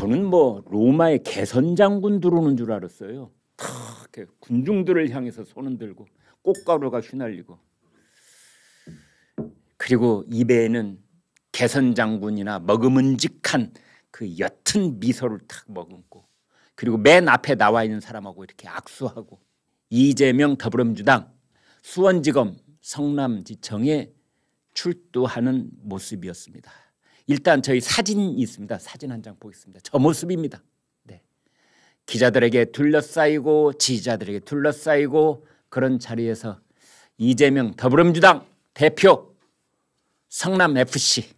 저는 뭐 로마의 개선 장군 들어오는 줄 알았어요. 탁 군중들을 향해서 손은 들고 꽃가루가 휘날리고 그리고 입에는 개선 장군이나 먹음은직한 그 옅은 미소를 탁 머금고 그리고 맨 앞에 나와 있는 사람하고 이렇게 악수하고 이재명 더불어민주당 수원지검 성남지청에 출두하는 모습이었습니다. 일단 저희 사진이 있습니다. 사진 한 장 보겠습니다. 저 모습입니다. 네. 기자들에게 둘러싸이고 지지자들에게 둘러싸이고 그런 자리에서 이재명 더불어민주당 대표 성남FC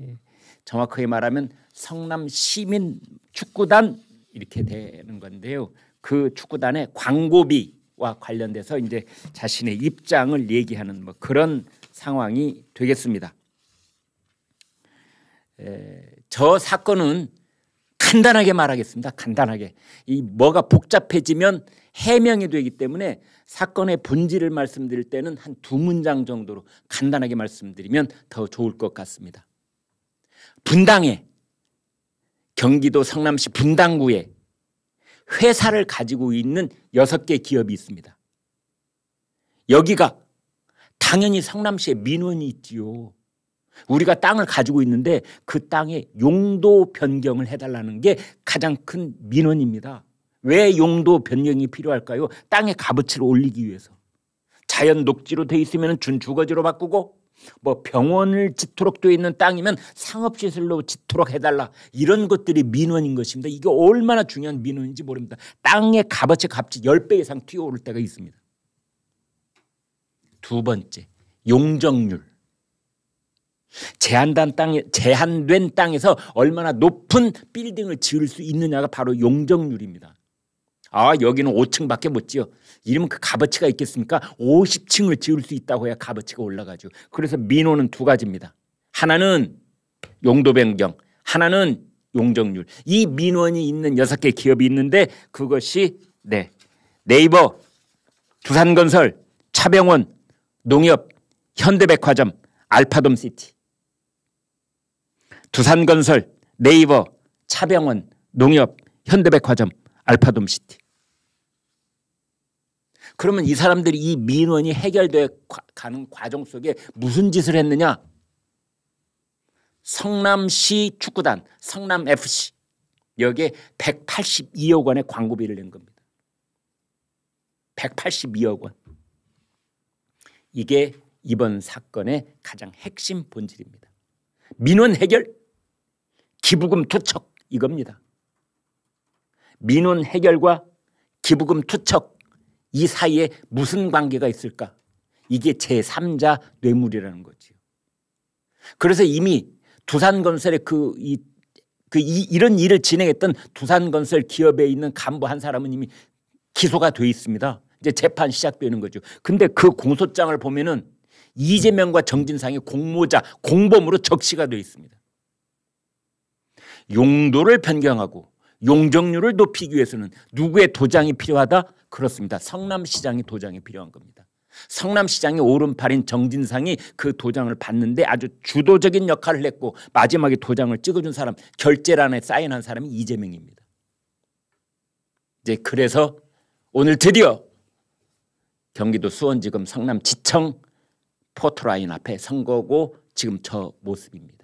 예. 정확하게 말하면 성남시민축구단 이렇게 되는 건데요. 그 축구단의 광고비와 관련돼서 이제 자신의 입장을 얘기하는 뭐 그런 상황이 되겠습니다. 저 사건은 간단하게 말하겠습니다. 간단하게. 이 뭐가 복잡해지면 해명이 되기 때문에 사건의 본질을 말씀드릴 때는 한 두 문장 정도로 간단하게 말씀드리면 더 좋을 것 같습니다. 분당에 경기도 성남시 분당구에 회사를 가지고 있는 여섯 개 기업이 있습니다. 여기가 당연히 성남시에 민원이 있지요. 우리가 땅을 가지고 있는데 그 땅의 용도 변경을 해달라는 게 가장 큰 민원입니다. 왜 용도 변경이 필요할까요? 땅의 값어치를 올리기 위해서. 자연 녹지로 돼 있으면 준주거지로 바꾸고 뭐 병원을 짓도록 돼 있는 땅이면 상업시설로 짓도록 해달라 이런 것들이 민원인 것입니다. 이게 얼마나 중요한 민원인지 모릅니다. 땅의 값어치 값이 10배 이상 뛰어오를 때가 있습니다. 두 번째 용적률 제한된 땅에 제한된 땅에서 얼마나 높은 빌딩을 지을 수 있느냐가 바로 용적률입니다. 아 여기는 5층밖에 못 지어. 이러면 그 값어치가 있겠습니까? 50층을 지을 수 있다고 해야 값어치가 올라가죠. 그래서 민호는 두 가지입니다. 하나는 용도 변경, 하나는 용적률. 이 민원이 있는 여섯 개 기업이 있는데 그것이 네 네이버, 두산건설, 차병원, 농협, 현대백화점, 알파돔시티. 두산건설, 네이버, 차병원, 농협, 현대백화점, 알파돔시티. 그러면 이 사람들이 이 민원이 해결돼 가는 과정 속에 무슨 짓을 했느냐? 성남시 축구단, 성남FC 여기에 182억 원의 광고비를 낸 겁니다. 182억 원. 이게 이번 사건의 가장 핵심 본질입니다. 민원 해결 기부금 투척 이겁니다. 민원 해결과 기부금 투척 이 사이에 무슨 관계가 있을까? 이게 제3자 뇌물이라는 거지요. 그래서 이미 두산건설의 그, 이, 그 이, 이런 일을 진행했던 두산건설 기업에 있는 간부 한 사람은 이미 기소가 돼 있습니다. 이제 재판 시작되는 거죠. 근데 그 공소장을 보면은 이재명과 정진상이 공모자 공범으로 적시가 되 있습니다. 용도를 변경하고 용적률을 높이기 위해서는 누구의 도장이 필요하다? 그렇습니다. 성남시장의 도장이 필요한 겁니다. 성남시장의 오른팔인 정진상이 그 도장을 받는데 아주 주도적인 역할을 했고 마지막에 도장을 찍어준 사람 결재란에 사인한 사람이 이재명입니다. 이제 그래서 오늘 드디어 경기도 수원지검 성남지청 포토라인 앞에 선 거고 지금 저 모습입니다.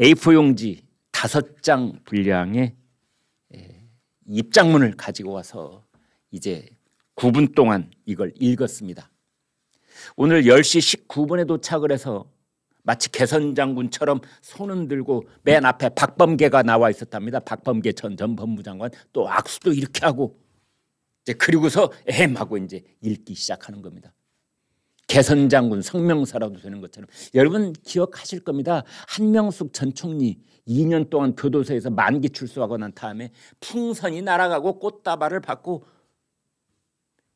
A4 용지 5장 분량의 예, 입장문을 가지고 와서 이제 9분 동안 이걸 읽었습니다. 오늘 10시 19분에 도착을 해서 마치 개선장군처럼 손은 들고 맨 앞에 박범계가 나와 있었답니다. 박범계 전 전법무 장관 또 악수도 이렇게 하고 이제 그리고서 엠 하고 이제 읽기 시작하는 겁니다. 개선장군 성명사라도 되는 것처럼 여러분 기억하실 겁니다. 한명숙 전 총리 2년 동안 교도소에서 만기 출소하고 난 다음에 풍선이 날아가고 꽃다발을 받고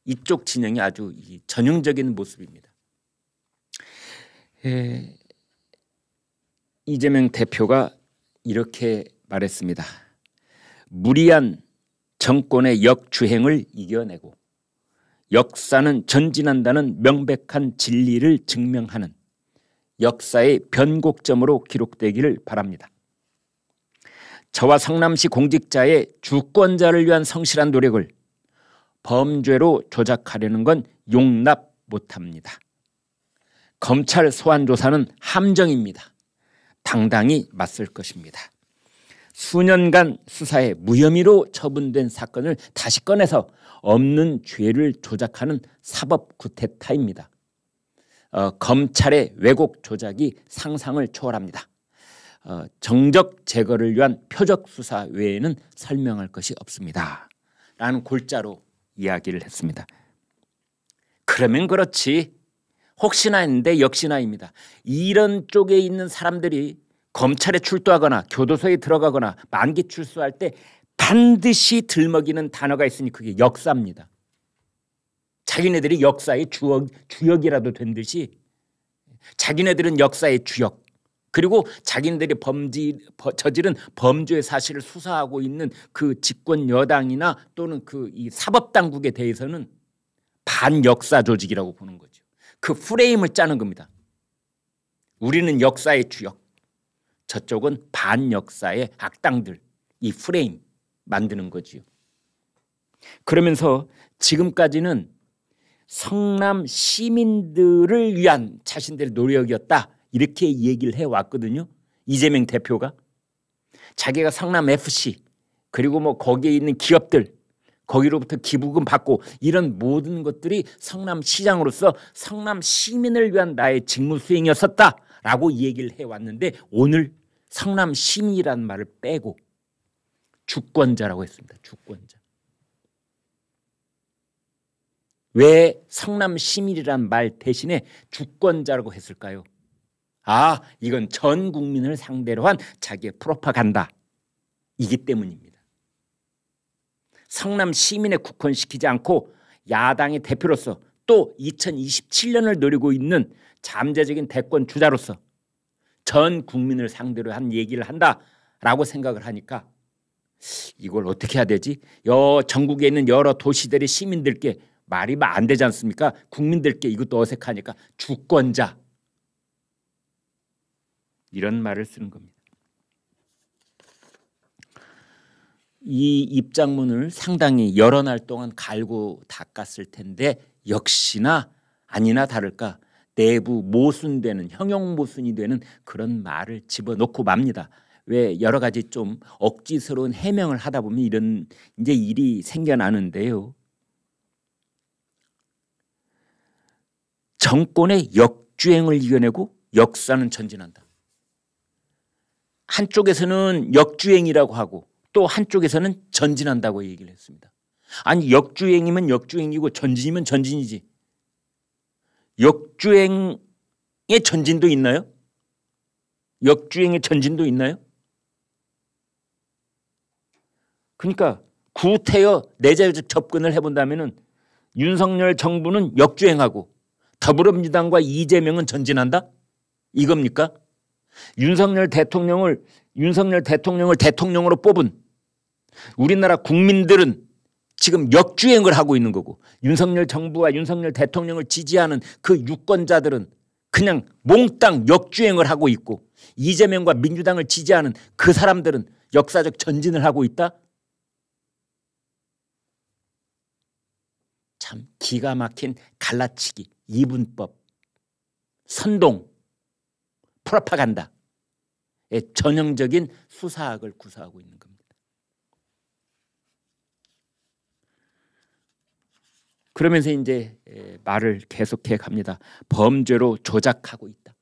이쪽 진영이 아주 전형적인 모습입니다. 에, 이재명 대표가 이렇게 말했습니다. 무리한 정권의 역주행을 이겨내고 역사는 전진한다는 명백한 진리를 증명하는 역사의 변곡점으로 기록되기를 바랍니다. 저와 성남시 공직자의 주권자를 위한 성실한 노력을 범죄로 조작하려는 건 용납 못합니다. 검찰 소환 조사는 함정입니다. 당당히 맞설 것입니다. 수년간 수사에 무혐의로 처분된 사건을 다시 꺼내서 없는 죄를 조작하는 사법 구태타입니다. 어, 검찰의 왜곡 조작이 상상을 초월합니다. 어, 정적 제거를 위한 표적 수사 외에는 설명할 것이 없습니다. 라는 골자로 이야기를 했습니다. 그러면 그렇지 혹시나 인데 역시나입니다. 이런 쪽에 있는 사람들이 검찰에 출두하거나 교도소에 들어가거나 만기 출소할 때 반드시 들먹이는 단어가 있으니 그게 역사입니다. 자기네들이 역사의 주역, 주역이라도 된 듯이 자기네들은 역사의 주역 그리고 자기네들이 범지, 저지른 범죄 사실을 수사하고 있는 그 집권 여당이나 또는 그 이 사법당국에 대해서는 반역사 조직이라고 보는 거죠. 그 프레임을 짜는 겁니다. 우리는 역사의 주역. 저쪽은 반역사의 악당들 이 프레임 만드는 거지요. 그러면서 지금까지는 성남 시민들을 위한 자신들의 노력이었다 이렇게 얘기를 해왔거든요. 이재명 대표가 자기가 성남 FC 그리고 뭐 거기에 있는 기업들 거기로부터 기부금 받고 이런 모든 것들이 성남시장으로서 성남 시민을 위한 나의 직무 수행이었었다라고 얘기를 해왔는데 오늘 성남 시민이라는 말을 빼고 주권자라고 했습니다. 주권자. 왜 성남 시민이란 말 대신에 주권자라고 했을까요? 아, 이건 전 국민을 상대로 한 자기의 프로파간다. 이기 때문입니다. 성남 시민에 국권시키지 않고 야당의 대표로서 또 2027년을 노리고 있는 잠재적인 대권 주자로서 전 국민을 상대로 한 얘기를 한다라고 생각을 하니까 이걸 어떻게 해야 되지? 여 전국에 있는 여러 도시들의 시민들께 말이 안 되지 않습니까? 국민들께 이것도 어색하니까 주권자 이런 말을 쓰는 겁니다. 이 입장문을 상당히 여러 날 동안 갈고 닦았을 텐데 역시나 아니나 다를까 내부 모순되는 형용 모순이 되는 그런 말을 집어넣고 맙니다. 왜 여러 가지 좀 억지스러운 해명을 하다 보면 이런 이제 일이 생겨나는데요. 정권의 역주행을 이겨내고 역사는 전진한다. 한쪽에서는 역주행이라고 하고 또 한쪽에서는 전진한다고 얘기를 했습니다. 아니 역주행이면 역주행이고 전진이면 전진이지. 역주행의 전진도 있나요? 역주행의 전진도 있나요? 그러니까 구태여 내재적 접근을 해본다면 윤석열 정부는 역주행하고 더불어민주당과 이재명은 전진한다 이겁니까? 윤석열 대통령을 윤석열 대통령을 대통령으로 뽑은 우리나라 국민들은 지금 역주행을 하고 있는 거고 윤석열 정부와 윤석열 대통령을 지지하는 그 유권자들은 그냥 몽땅 역주행을 하고 있고 이재명과 민주당을 지지하는 그 사람들은 역사적 전진을 하고 있다? 참 기가 막힌 갈라치기, 이분법, 선동, 프로파간다의 전형적인 수사학을 구사하고 있는 겁니다. 그러면서 이제 말을 계속해 갑니다. 범죄로 조작하고 있다.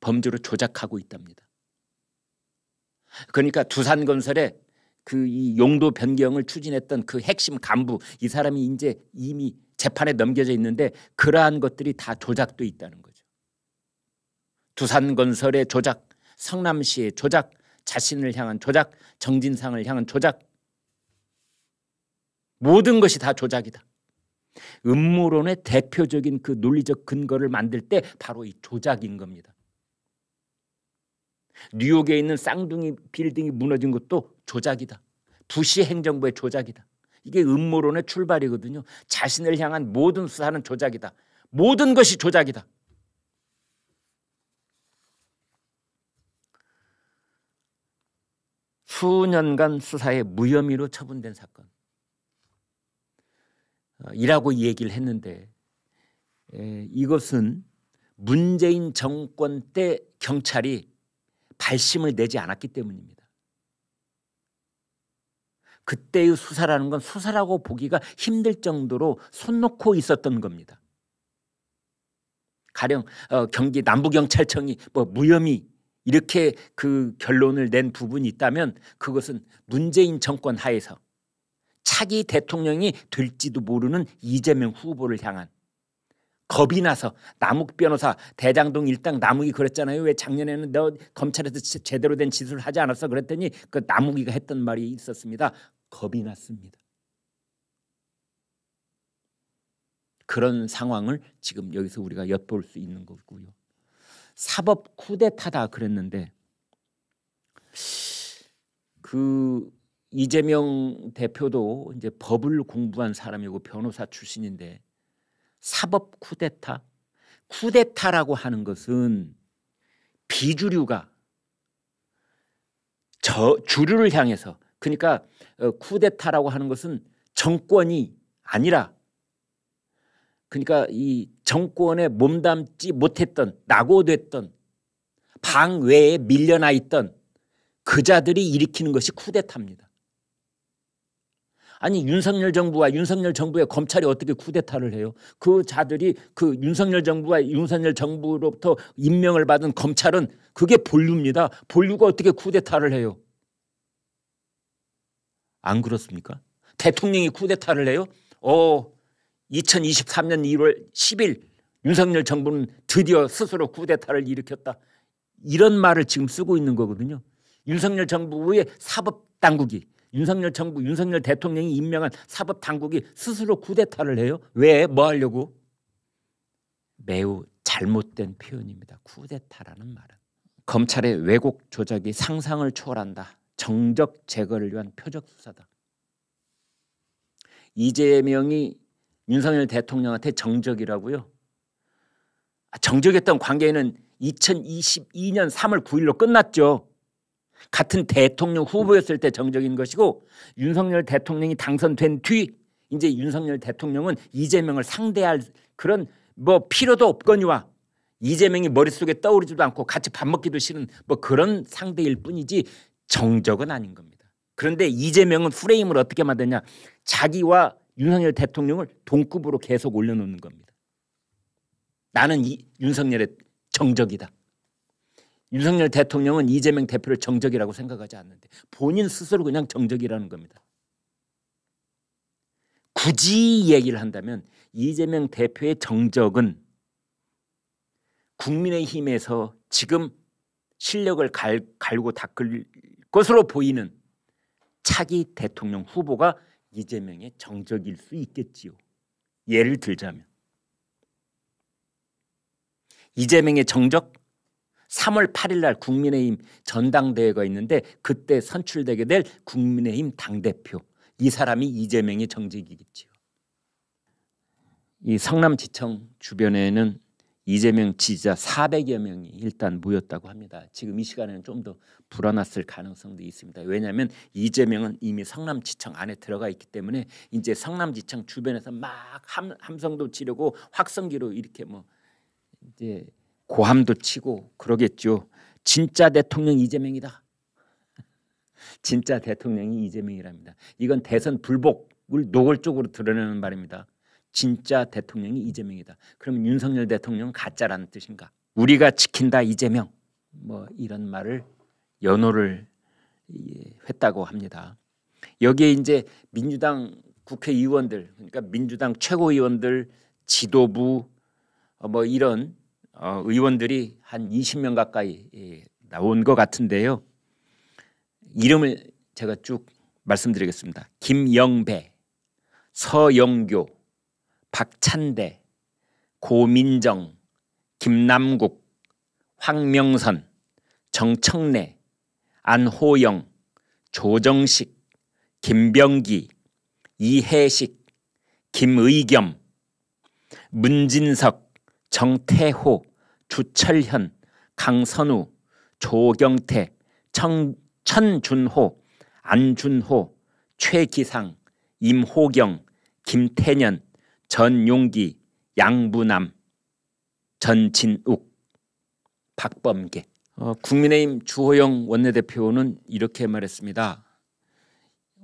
범죄로 조작하고 있답니다. 그러니까 두산건설의 그이 용도 변경을 추진했던 그 핵심 간부 이 사람이 이제 이미 재판에 넘겨져 있는데 그러한 것들이 다 조작돼 있다는 거죠. 두산건설의 조작, 성남시의 조작, 자신을 향한 조작, 정진상을 향한 조작 모든 것이 다 조작이다. 음모론의 대표적인 그 논리적 근거를 만들 때 바로 이 조작인 겁니다. 뉴욕에 있는 쌍둥이 빌딩이 무너진 것도 조작이다. 부시 행정부의 조작이다. 이게 음모론의 출발이거든요. 자신을 향한 모든 수사는 조작이다. 모든 것이 조작이다. 수년간 수사에 무혐의로 처분된 사건. 어, 이라고 얘기를 했는데 이것은 문재인 정권 때 경찰이 발심을 내지 않았기 때문입니다. 그때의 수사라는 건 수사라고 보기가 힘들 정도로 손 놓고 있었던 겁니다. 가령 어, 경기 남부경찰청이 뭐 무혐의 이렇게 그 결론을 낸 부분이 있다면 그것은 문재인 정권 하에서 차기 대통령이 될지도 모르는 이재명 후보를 향한 겁이 나서 남욱 변호사 대장동 일당 남욱이 그랬잖아요. 왜 작년에는 너 검찰에서 제대로 된 짓을 하지 않았어 그랬더니 그 남욱이가 했던 말이 있었습니다. 겁이 났습니다. 그런 상황을 지금 여기서 우리가 엿볼 수 있는 거고요. 사법 쿠데타다 그랬는데 그 이재명 대표도 이제 법을 공부한 사람이고 변호사 출신인데 사법 쿠데타 쿠데타라고 하는 것은 비주류가 저 주류를 향해서 그러니까 어, 쿠데타라고 하는 것은 정권이 아니라 그러니까 이 정권에 몸담지 못했던 낙오됐던 방외에 밀려나 있던 그자들이 일으키는 것이 쿠데타입니다. 아니 윤석열 정부와 윤석열 정부의 검찰이 어떻게 쿠데타를 해요? 그 자들이 그 윤석열 정부와 윤석열 정부로부터 임명을 받은 검찰은 그게 본류입니다. 본류가 어떻게 쿠데타를 해요? 안 그렇습니까? 대통령이 쿠데타를 해요? 어, 2023년 1월 10일 윤석열 정부는 드디어 스스로 쿠데타를 일으켰다. 이런 말을 지금 쓰고 있는 거거든요. 윤석열 정부의 사법 당국이 윤석열 정부 윤석열 대통령이 임명한 사법 당국이 스스로 구대타를 해요. 왜? 뭐 하려고? 매우 잘못된 표현입니다. 구대타라는 말은 검찰의 왜곡 조작이 상상을 초월한다. 정적 제거를 위한 표적 수사다. 이재명이 윤석열 대통령한테 정적이라고요. 아, 정적했던 관계는 2022년 3월 9일로 끝났죠. 같은 대통령 후보였을 때 정적인 것이고 윤석열 대통령이 당선된 뒤 이제 윤석열 대통령은 이재명을 상대할 그런 뭐 필요도 없거니와 이재명이 머릿속에 떠오르지도 않고 같이 밥 먹기도 싫은 뭐 그런 상대일 뿐이지 정적은 아닌 겁니다. 그런데 이재명은 프레임을 어떻게 만드냐 자기와 윤석열 대통령을 동급으로 계속 올려놓는 겁니다. 나는 이 윤석열의 정적이다. 윤석열 대통령은 이재명 대표를 정적이라고 생각하지 않는데 본인 스스로 그냥 정적이라는 겁니다. 굳이 얘기를 한다면 이재명 대표의 정적은 국민의힘에서 지금 실력을 갈, 갈고 닦을 것으로 보이는 차기 대통령 후보가 이재명의 정적일 수 있겠지요. 예를 들자면 이재명의 정적 3월 8일 날 국민의힘 전당대회가 있는데 그때 선출되게 될 국민의힘 당대표 이 사람이 이재명의 정직이겠지요. 이 성남지청 주변에는 이재명 지지자 400여 명이 일단 모였다고 합니다. 지금 이 시간에는 좀 더 불어났을 가능성도 있습니다. 왜냐하면 이재명은 이미 성남지청 안에 들어가 있기 때문에 이제 성남지청 주변에서 막 함, 함성도 지르고 확성기로 이렇게 뭐 이제 고함도 치고 그러겠죠. 진짜 대통령 이재명이다. 진짜 대통령이 이재명이랍니다. 이건 대선 불복을 노골적으로 드러내는 말입니다. 진짜 대통령이 이재명이다. 그럼 윤석열 대통령은 가짜라는 뜻인가? 우리가 지킨다 이재명 뭐 이런 말을 연호를 했다고 합니다. 여기에 이제 민주당 국회의원들 그러니까 민주당 최고위원들 지도부 어, 뭐 이런 어, 의원들이 한 20명 가까이 예, 나온 것 같은데요. 이름을 제가 쭉 말씀드리겠습니다. 김영배, 서영교, 박찬대, 고민정, 김남국, 황명선, 정청래, 안호영, 조정식, 김병기, 이해식, 김의겸, 문진석, 정태호, 주철현, 강선우, 조경태, 청, 천준호, 안준호, 최기상, 임호경, 김태년, 전용기, 양부남, 전진욱, 박범계. 어, 국민의힘 주호영 원내대표는 이렇게 말했습니다.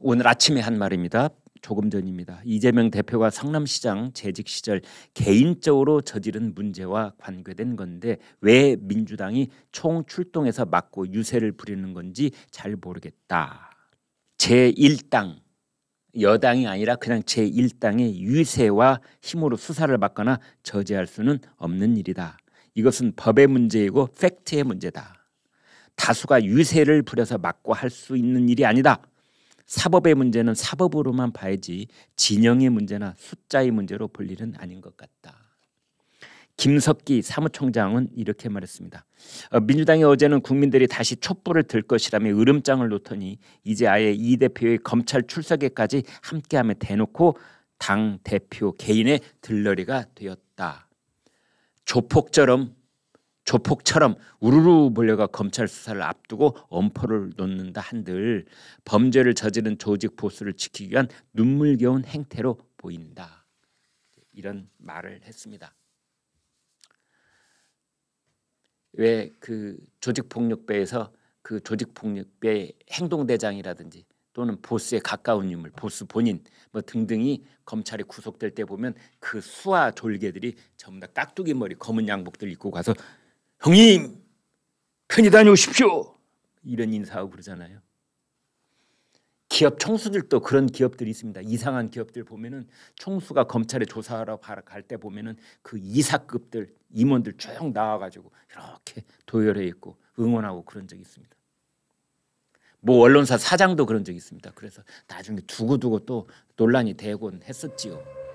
오늘 아침에 한 말입니다. 조금 전입니다. 이재명 대표가 성남시장 재직 시절 개인적으로 저지른 문제와 관계된 건데 왜 민주당이 총출동해서 막고 유세를 부리는 건지 잘 모르겠다. 제1당 여당이 아니라 그냥 제1당의 유세와 힘으로 수사를 받거나 저지할 수는 없는 일이다. 이것은 법의 문제이고 팩트의 문제다. 다수가 유세를 부려서 막고 할 수 있는 일이 아니다. 사법의 문제는 사법으로만 봐야지 진영의 문제나 숫자의 문제로 볼 일은 아닌 것 같다. 김석기 사무총장은 이렇게 말했습니다. 어, 민주당이 어제는 국민들이 다시 촛불을 들 것이라며 으름장을 놓더니 이제 아예 이 대표의 검찰 출석에까지 함께하며 대놓고 당 대표 개인의 들러리가 되었다. 조폭처럼 조폭처럼 우르르 몰려가 검찰 수사를 앞두고 엄포를 놓는다 한들 범죄를 저지른 조직 보수를 지키기 위한 눈물겨운 행태로 보인다. 이런 말을 했습니다. 왜 그 조직폭력배에서 그 조직폭력배 그 행동대장이라든지 또는 보스에 가까운 인물, 보스 본인 뭐 등등이 검찰에 구속될 때 보면 그 수하 졸개들이 전부 다 깍두기 머리 검은 양복들 입고 가서 형님, 편히 다녀오십시오. 이런 인사하고 그러잖아요. 기업 총수들도 그런 기업들이 있습니다. 이상한 기업들 보면은 총수가 검찰에 조사하러 갈때 보면은 그 이사급들 임원들 조 나와가지고 이렇게 도열해 있고 응원하고 그런 적이 있습니다. 뭐 언론사 사장도 그런 적이 있습니다. 그래서 나중에 두고두고 또 논란이 되곤 했었지요.